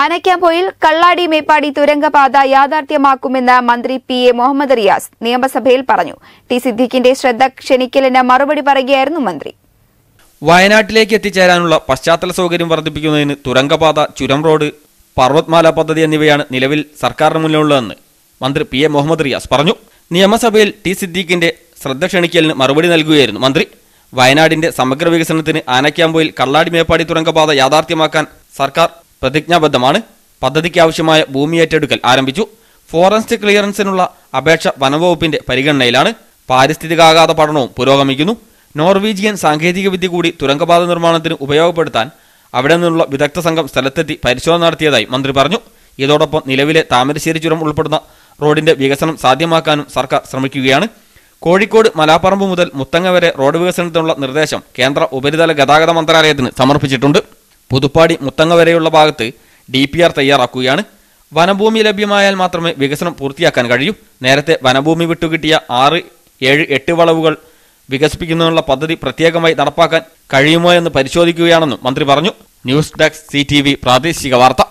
ആനക്കാമ്പോയിൽ കള്ളാടി മേപ്പാടി തുരങ്കപാത യാഥാർത്ഥ്യമാക്കുമെന്ന് മന്ത്രി P A Muhammad Riyas നിയമസഭയിൽ പറഞ്ഞു ടി സിദ്ദിഖിന്റെ ശ്രദ്ധ ക്ഷണിക്കലിന് മറുപടി പറയുകയായിരുന്നു മന്ത്രി വയനാട്ടിലേക്ക് എത്തിച്ചേരാനുള്ള പശ്ചാത്തല സൗകര്യം വർദ്ധിപ്പിക്കുന്നതിന് തുരങ്കപാത ചുരം റോഡ് പർവ്വത്മാല പദ്ധതി എന്നിവയാണ് നിലവിൽ സർക്കാരിന് മുന്നിലുള്ളതെന്ന് മന്ത്രി പി എ മുഹമ്മദ് റിയാസ് പറഞ്ഞു നിയമസഭയിൽ ടി സിദ്ദീഖിന്റെ ശ്രദ്ധ ക്ഷണിക്കലിന് മറുപടി നൽകുകയായിരുന്നു മന്ത്രി വയനാടിന്റെ സമഗ്ര വികസനത്തിന് ആനക്കാമ്പോയിൽ കള്ളാടി മേപ്പാടി തുരങ്കപാത യാഥാർത്ഥ്യമാക്കാൻ സർക്കാർ പ്രതിജ്ഞാബദ്ധമാണ് പദ്ധതിക്ക് ആവശ്യമായ ഭൂമി ഏറ്റെടുക്കൽ ആരംഭിച്ചു ഫോറസ്റ്റ് ക്ലിയറൻസിനുള്ള അപേക്ഷ വനംവകുപ്പിന്റെ പരിഗണനയിലാണ് പാരിസ്ഥിതികാഘാത പഠനവും പുരോഗമിക്കുന്നു നോർവീജിയൻ സാങ്കേതികവിദ്യ കൂടി തുരങ്കപാത നിർമ്മാണത്തിന് ഉപയോഗപ്പെടുത്താൻ അവിടെ നിന്നുള്ള വിദഗ്ധ സംഘം സ്ഥലത്തെത്തി പരിശോധന നടത്തിയതായി മന്ത്രി പറഞ്ഞു ഇതോടൊപ്പം നിലവിലെ താമരശ്ശേരി ചുരം ഉൾപ്പെടുന്ന റോഡിന്റെ വികസനം സാധ്യമാക്കാനും സർക്കാർ ശ്രമിക്കുകയാണ് കോഴിക്കോട് മലാപ്പറമ്പ് മുതൽ മുത്തങ്ങ വരെ റോഡ് വികസനത്തിനുള്ള നിർദ്ദേശം കേന്ദ്ര ഉപരിതല ഗതാഗത മന്ത്രാലയത്തിന് സമർപ്പിച്ചിട്ടുണ്ട് പുതുപ്പാടി മുത്തങ്ങ വരെയുള്ള ഭാഗത്ത് ഡി പി ആർ തയ്യാറാക്കുകയാണ് വനഭൂമി ലഭ്യമായാൽ മാത്രമേ വികസനം പൂർത്തിയാക്കാൻ കഴിയൂ നേരത്തെ വനഭൂമി വിട്ടുകിട്ടിയ ആറ് ഏഴ് എട്ട് വളവുകൾ വികസിപ്പിക്കുന്നതിനുള്ള പദ്ധതി പ്രത്യേകമായി നടപ്പാക്കാൻ കഴിയുമോ എന്ന് പരിശോധിക്കുകയാണെന്നും മന്ത്രി പറഞ്ഞു ന്യൂസ് ഡെസ്ക് സി പ്രാദേശിക വാർത്ത